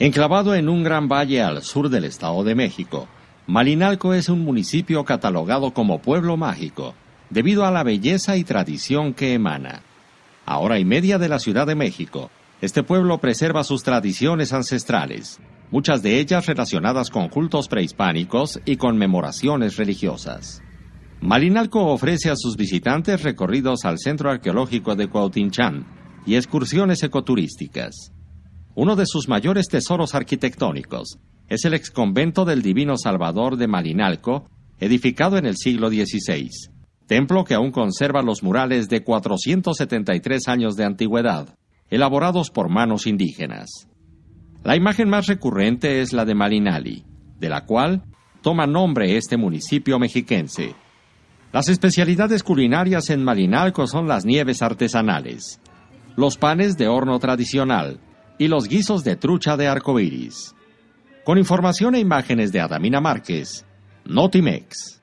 Enclavado en un gran valle al sur del Estado de México, Malinalco es un municipio catalogado como pueblo mágico, debido a la belleza y tradición que emana. A hora y media de la Ciudad de México, este pueblo preserva sus tradiciones ancestrales, muchas de ellas relacionadas con cultos prehispánicos y conmemoraciones religiosas. Malinalco ofrece a sus visitantes recorridos al Centro Arqueológico de Cuautinchán y excursiones ecoturísticas. Uno de sus mayores tesoros arquitectónicos es el exconvento del Divino Salvador de Malinalco, edificado en el siglo XVI, templo que aún conserva los murales de 473 años de antigüedad, elaborados por manos indígenas. La imagen más recurrente es la de Malinali, de la cual toma nombre este municipio mexiquense. Las especialidades culinarias en Malinalco son las nieves artesanales, los panes de horno tradicional, y los guisos de trucha de arcoiris. Con información e imágenes de Adamina Márquez, Notimex.